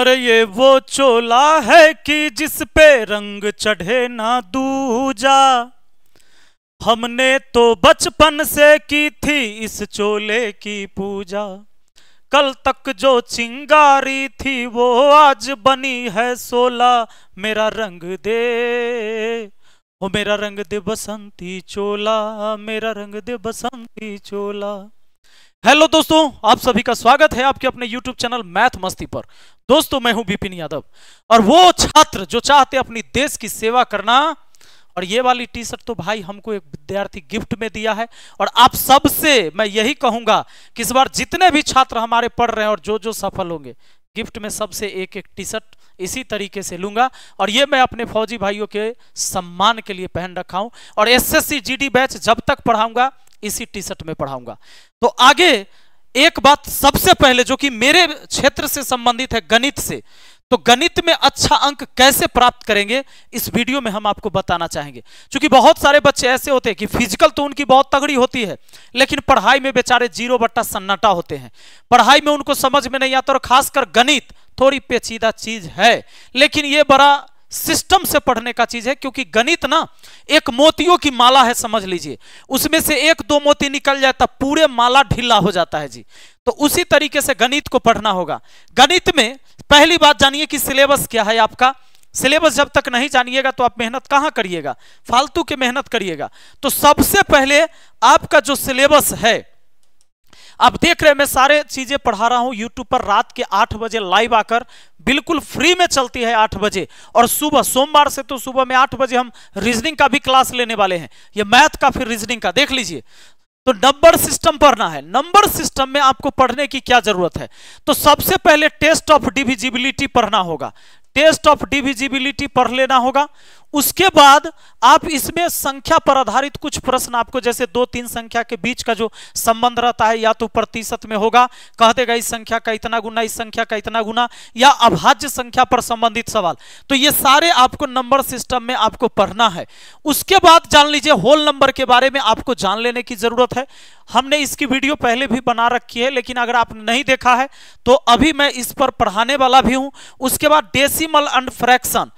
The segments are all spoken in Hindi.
अरे ये वो चोला है कि जिस पे रंग चढ़े ना दूजा हमने तो बचपन से की थी इस चोले की पूजा कल तक जो चिंगारी थी वो आज बनी है सोला मेरा रंग दे ओ मेरा रंग दे बसंती चोला मेरा रंग दे बसंती चोला हेलो दोस्तों आप सभी का स्वागत है आपके अपने यूट्यूब चैनल मैथ मस्ती पर दोस्तों मैं हूं बिपिन यादव और वो छात्र जो चाहते अपनी देश की सेवा करना और ये वाली टी शर्ट तो भाई हमको एक विद्यार्थी गिफ्ट में दिया है और आप सबसे मैं यही कहूंगा कि इस बार जितने भी छात्र हमारे पढ़ रहे हैं और जो जो सफल होंगे गिफ्ट में सबसे एक एक टी शर्ट इसी तरीके से लूंगा और ये मैं अपने फौजी भाइयों के सम्मान के लिए पहन रखा हूं और एसएससी जीडी बैच जब तक पढ़ाऊंगा इसी टी शर्ट में पढ़ाऊंगा तो आगे एक बात सबसे पहले जो कि मेरे क्षेत्र से संबंधित है गणित से तो गणित में अच्छा अंक कैसे प्राप्त करेंगे इस वीडियो में हम आपको बताना चाहेंगे क्योंकि बहुत सारे बच्चे ऐसे होते हैं कि फिजिकल तो उनकी बहुत तगड़ी होती है लेकिन पढ़ाई में बेचारे जीरो बट्टा सन्नाटा होते हैं पढ़ाई में उनको समझ में नहीं आता और खासकर गणित थोड़ी पेचीदा चीज है लेकिन ये बड़ा सिस्टम से पढ़ने का चीज है क्योंकि गणित ना एक मोतियों की माला है समझ लीजिए उसमें से एक दो मोती निकल जाए तब पूरे माला ढीला हो जाता है जी तो उसी तरीके से गणित को पढ़ना होगा गणित में पहली बात जानिए कि सिलेबस क्या है आपका सिलेबस जब तक नहीं जानिएगा तो आप मेहनत कहां करिएगा फालतू की मेहनत करिएगा तो सबसे पहले आपका जो सिलेबस है आप देख रहे हैं मैं सारे चीजें पढ़ा रहा हूं यूट्यूब पर रात के आठ बजे लाइव आकर बिल्कुल फ्री में चलती है आठ बजे और सुबह सोमवार से तो सुबह में आठ बजे हम रीजनिंग का भी क्लास लेने वाले हैं ये मैथ का फिर रीजनिंग का देख लीजिए तो नंबर सिस्टम पढ़ना है नंबर सिस्टम में आपको पढ़ने की क्या जरूरत है तो सबसे पहले टेस्ट ऑफ डिविजिबिलिटी पढ़ना होगा टेस्ट ऑफ डिविजिबिलिटी पढ़ लेना होगा उसके बाद आप इसमें संख्या पर आधारित कुछ प्रश्न आपको जैसे दो तीन संख्या के बीच का जो संबंध रहता है या तो प्रतिशत में होगा कह देगा इस संख्या का इतना गुना इस संख्या का इतना गुना या अभाज्य संख्या पर संबंधित सवाल तो ये सारे आपको नंबर सिस्टम में आपको पढ़ना है उसके बाद जान लीजिए होल नंबर के बारे में आपको जान लेने की जरूरत है हमने इसकी वीडियो पहले भी बना रखी है लेकिन अगर आपने नहीं देखा है तो अभी मैं इस पर पढ़ाने वाला भी हूं उसके बाद डेसिमल एंड फ्रैक्शन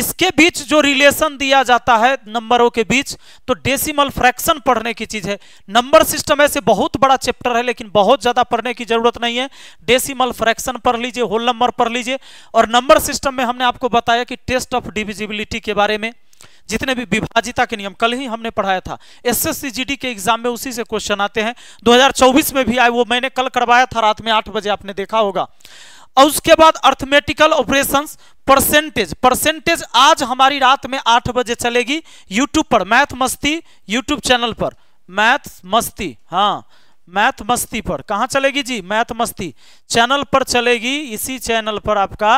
इसके बीच जो रिलेशन दिया जाता है नंबरों के बीच तो डेसिमल फ्रैक्शन पढ़ने की चीज है नंबर सिस्टम ऐसे बहुत बड़ा चैप्टर है लेकिन बहुत ज्यादा पढ़ने की जरूरत नहीं है डेसिमल फ्रैक्शन पढ़ लीजिए होल नंबर पढ़ लीजिए और नंबर सिस्टम में हमने आपको बताया कि टेस्ट ऑफ डिविजिबिलिटी के बारे में जितने भी विभाजिता के नियम कल ही हमने पढ़ाया था एसएससी जीडी के एग्जाम में उसी से क्वेश्चन आते हैं 2024 में भी आए वो मैंने कल करवाया था रात में आठ बजे आपने देखा होगा और उसके बाद अर्थमेटिकल ऑपरेशंस परसेंटेज परसेंटेज आज हमारी रात में आठ बजे चलेगी यूट्यूब पर मैथ मस्ती यूट्यूब चैनल पर मैथ मस्ती हाँ मैथ मस्ती पर कहाँ चलेगी जी मैथ मस्ती चैनल पर चलेगी इसी चैनल पर आपका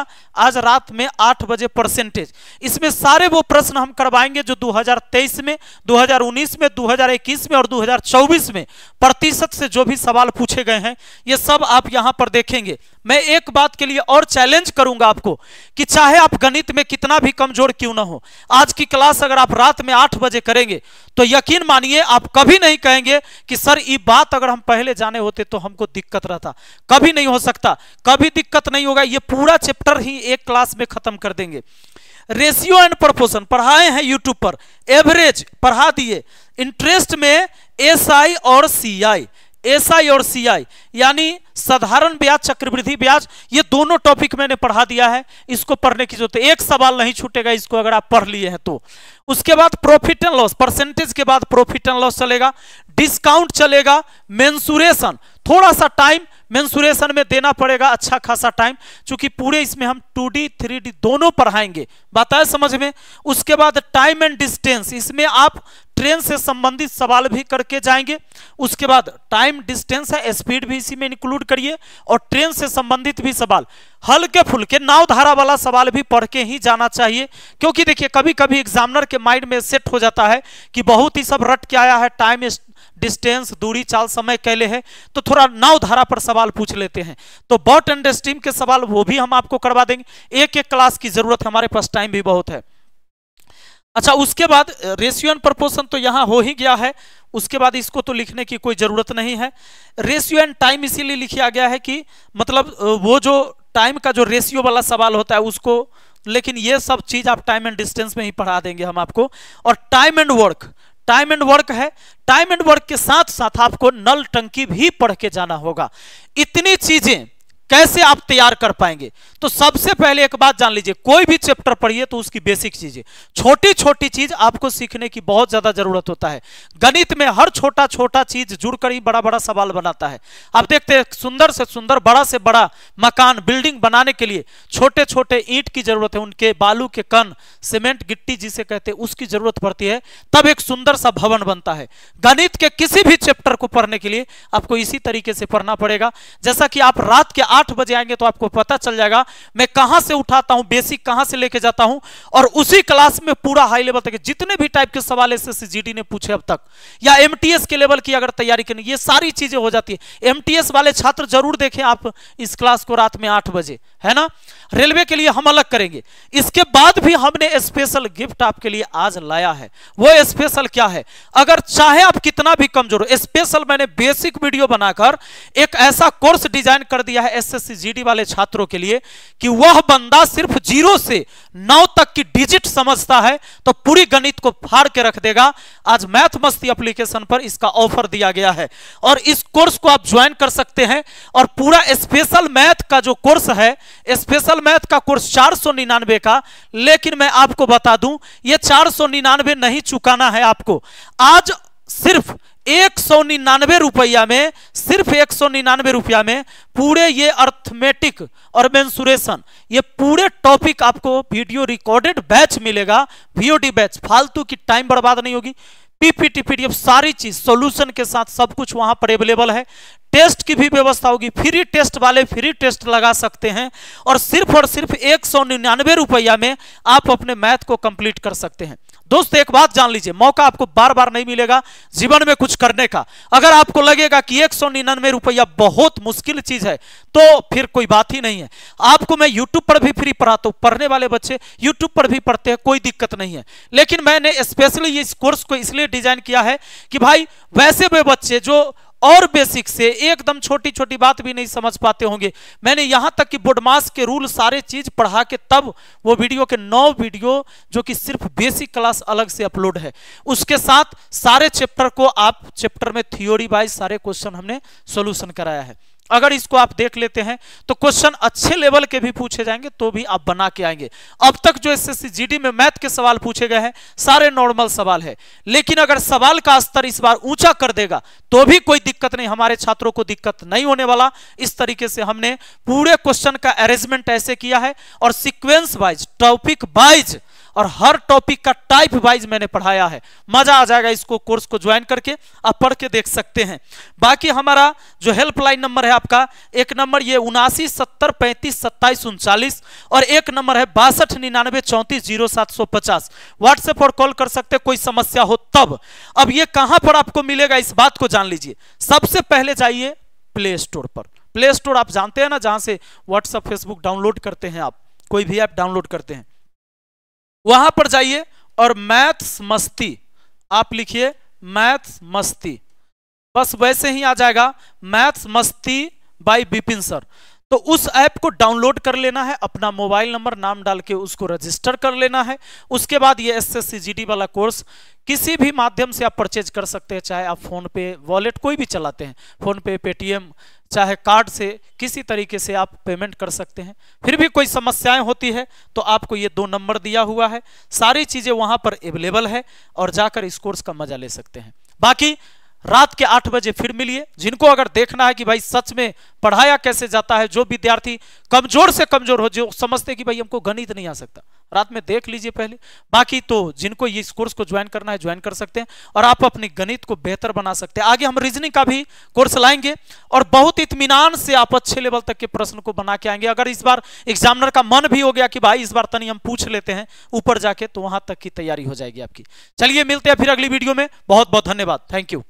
आज रात में आठ बजे परसेंटेज इसमें सारे वो प्रश्न हम करवाएंगे जो 2023 में 2019 में 2021 में और 2024 में प्रतिशत से जो भी सवाल पूछे गए हैं ये सब आप यहाँ पर देखेंगे मैं एक बात के लिए और चैलेंज करूंगा आपको कि चाहे आप गणित में कितना भी कमजोर क्यों ना हो आज की क्लास अगर आप रात में आठ बजे करेंगे तो यकीन मानिए आप कभी नहीं कहेंगे कि सर ये बात अगर हम पहले जाने होते तो हमको दिक्कत रहता कभी नहीं हो सकता कभी दिक्कत नहीं होगा ये पूरा चैप्टर ही एक क्लास में खत्म कर देंगे रेशियो एंड प्रपोशन पढ़ाए हैं यूट्यूब पर एवरेज पढ़ा दिए इंटरेस्ट में एस और सी एस आई और सी आई यानी साधारण ब्याज चक्रवृद्धि ब्याज ये दोनों टॉपिक मैंने पढ़ा दिया है इसको पढ़ने की जरूरत है एक सवाल नहीं छूटेगा इसको अगर आप पढ़ लिए हैं तो उसके बाद प्रॉफिट एंड लॉस परसेंटेज के बाद प्रॉफिट एंड लॉस चलेगा डिस्काउंट चलेगा मेंसुरेशन थोड़ा सा टाइम मेंसुरेशन में देना पड़ेगा अच्छा खासा टाइम चूंकि पूरे इसमें हम टू डी थ्री डी दोनों पढ़ाएंगे बताए समझ में उसके बाद टाइम एंड डिस्टेंस इसमें आप ट्रेन से संबंधित सवाल भी करके जाएंगे उसके बाद टाइम डिस्टेंस है स्पीड भी इसी में इंक्लूड करिए और ट्रेन से संबंधित भी सवाल हल्के फुलके नाव धारा वाला सवाल भी पढ़ के ही जाना चाहिए क्योंकि देखिए कभी कभी एग्जामिनर के माइंड में सेट हो जाता है कि बहुत ही सब रट के आया है टाइम डिस्टेंस दूरी चाल समय कहले है तो थोड़ा नाव धारा पर सवाल पूछ लेते हैं तो बॉट एंड स्टीम के सवाल वो भी हम आपको करवा देंगे एक एक क्लास की जरूरत है हमारे पास टाइम भी बहुत है अच्छा उसके बाद रेशियो एंड प्रपोर्सन तो यहाँ हो ही गया है उसके बाद इसको तो लिखने की कोई ज़रूरत नहीं है रेशियो एंड टाइम इसीलिए लिखा गया है कि मतलब वो जो टाइम का जो रेशियो वाला सवाल होता है उसको लेकिन ये सब चीज़ आप टाइम एंड डिस्टेंस में ही पढ़ा देंगे हम आपको और time and work time and work है टाइम एंड वर्क के साथ साथ आपको नल टंकी भी पढ़ के जाना होगा इतनी चीज़ें कैसे आप तैयार कर पाएंगे तो सबसे पहले एक बात जान लीजिए कोई भी चैप्टर पढ़िए तो उसकी बेसिक चीजें छोटी छोटी चीज आपको सीखने की बहुत ज्यादा जरूरत होता है गणित में हर छोटा छोटा चीज जुड़कर ही बड़ा बड़ा सवाल बनाता है आप देखते हैं सुंदर से सुंदर बड़ा से बड़ा मकान बिल्डिंग बनाने के लिए छोटे छोटे ईंट की जरूरत है उनके बालू के कन सीमेंट गिट्टी जिसे कहते हैं उसकी जरूरत पड़ती है तब एक सुंदर सा भवन बनता है गणित के किसी भी चैप्टर को पढ़ने के लिए आपको इसी तरीके से पढ़ना पड़ेगा जैसा कि आप रात के आठ बजे आएंगे तो आपको पता चल जाएगा मैं कहां से उठाता हूं बेसिक कहां से लेके जाता हूं और उसी क्लास में पूरा हाई लेवल तक जितने भी टाइप के सवाल एस ने पूछे अब तक या एम के लेवल की अगर तैयारी करनी ये सारी चीजें हो जाती है एम वाले छात्र जरूर देखें आप इस क्लास को रात में आठ बजे है ना रेलवे के लिए हम अलग करेंगे इसके बाद भी हमने स्पेशल गिफ्ट आपके लिए आज लाया है वो स्पेशल क्या है अगर चाहे आप कितना भी कमजोर स्पेशल मैंने बेसिक वीडियो बनाकर एक ऐसा कोर्स डिजाइन कर दिया है एसएससी जीडी वाले छात्रों के लिए कि वह बंदा सिर्फ जीरो से नौ तक की डिजिट समझता है तो पूरी गणित को फाड़ के रख देगा आज मैथ मस्ती एप्लीकेशन पर इसका ऑफर दिया गया है और इस कोर्स को आप ज्वाइन कर सकते हैं और पूरा स्पेशल मैथ का जो कोर्स है स्पेशल मैथ का कोर्स चार का लेकिन मैं आपको बता दूं ये चार नहीं चुकाना है आपको आज सिर्फ एक सौ निन्यानवे रुपया में सिर्फ एक सौ निन्यानवे रुपया में पूरे ये अर्थमेटिक और मेंसुरेशन ये पूरे टॉपिक आपको वीडियो रिकॉर्डेड बैच मिलेगा वीओडी बैच फालतू की टाइम बर्बाद नहीं होगी पीपीटी पीडीएफ सारी चीज सॉल्यूशन के साथ सब कुछ वहां पर अवेलेबल है टेस्ट की भी व्यवस्था होगी फ्री टेस्ट वाले फ्री टेस्ट लगा सकते हैं और सिर्फ और सिर्फ एक सौ निन्यानवे रुपया में आप अपने मैथ को कंप्लीट कर सकते हैं दोस्त एक बात जान लीजिए मौका आपको बार बार नहीं मिलेगा जीवन में कुछ करने का अगर आपको लगेगा कि एक सौ निन्यानवे रुपया बहुत मुश्किल चीज है तो फिर कोई बात ही नहीं है आपको मैं यूट्यूब पर भी फ्री पढ़ाता हूँ पढ़ने वाले बच्चे यूट्यूब पर भी पढ़ते हैं कोई दिक्कत नहीं है लेकिन मैंने स्पेशली इस कोर्स को इसलिए डिजाइन किया है कि भाई वैसे वे बच्चे जो और बेसिक से एकदम छोटी छोटी बात भी नहीं समझ पाते होंगे मैंने यहां तक कि बोडमास के रूल सारे चीज पढ़ा के तब वो वीडियो के नौ वीडियो जो कि सिर्फ बेसिक क्लास अलग से अपलोड है उसके साथ सारे चैप्टर को आप चैप्टर में थियोरी वाइज सारे क्वेश्चन हमने सोल्यूशन कराया है अगर इसको आप देख लेते हैं तो क्वेश्चन अच्छे लेवल के भी पूछे जाएंगे तो भी आप बना के आएंगे अब तक जो एस जीडी में मैथ के सवाल पूछे गए हैं सारे नॉर्मल सवाल है लेकिन अगर सवाल का स्तर इस बार ऊंचा कर देगा तो भी कोई दिक्कत नहीं हमारे छात्रों को दिक्कत नहीं होने वाला इस तरीके से हमने पूरे क्वेश्चन का अरेंजमेंट ऐसे किया है और सिक्वेंस वाइज टॉपिक वाइज और हर टॉपिक का टाइप वाइज मैंने पढ़ाया है मजा आ जाएगा इसको कोर्स को ज्वाइन करके आप पढ़ के देख सकते हैं बाकी हमारा जो हेल्पलाइन नंबर है आपका एक नंबर ये उनासी सत्तर पैंतीस सत्ताईस उनचालीस और एक नंबर है बासठ निन्यानवे चौंतीस जीरो सात सौ पचास व्हाट्सएप पर कॉल कर सकते कोई समस्या हो तब अब ये कहां पर आपको मिलेगा इस बात को जान लीजिए सबसे पहले जाइए प्ले स्टोर पर प्ले स्टोर आप जानते हैं ना जहां से व्हाट्सएप फेसबुक डाउनलोड करते हैं आप कोई भी ऐप डाउनलोड करते हैं वहां पर जाइए और मैथ्स मस्ती आप लिखिए मैथ्स मस्ती बस वैसे ही आ जाएगा मैथ्स मस्ती बाय बिपिन सर तो उस ऐप को डाउनलोड कर लेना है अपना मोबाइल नंबर नाम डाल के उसको रजिस्टर कर लेना है उसके बाद ये एसएससीजीडी वाला कोर्स किसी भी माध्यम से आप परचेज कर सकते हैं चाहे आप फ़ोन पे वॉलेट कोई भी चलाते हैं फ़ोन पे पेटीएम चाहे कार्ड से किसी तरीके से आप पेमेंट कर सकते हैं फिर भी कोई समस्याएं होती है तो आपको ये दो नंबर दिया हुआ है सारी चीज़ें वहाँ पर अवेलेबल है और जाकर इस कोर्स का मजा ले सकते हैं बाकी रात के आठ बजे फिर मिलिए जिनको अगर देखना है कि भाई सच में पढ़ाया कैसे जाता है जो विद्यार्थी कमजोर से कमजोर हो जो समझते कि भाई हमको गणित नहीं आ सकता रात में देख लीजिए पहले बाकी तो जिनको इस कोर्स को ज्वाइन करना है ज्वाइन कर सकते हैं और आप अपनी गणित को बेहतर बना सकते हैं आगे हम रीजनिंग का भी कोर्स लाएंगे और बहुत इतमान से आप अच्छे लेवल तक के प्रश्न को बना के आएंगे अगर इस बार एग्जामिनर का मन भी हो गया कि भाई इस बार तनि हम पूछ लेते हैं ऊपर जाके तो वहां तक की तैयारी हो जाएगी आपकी चलिए मिलते हैं फिर अगली वीडियो में बहुत बहुत धन्यवाद थैंक यू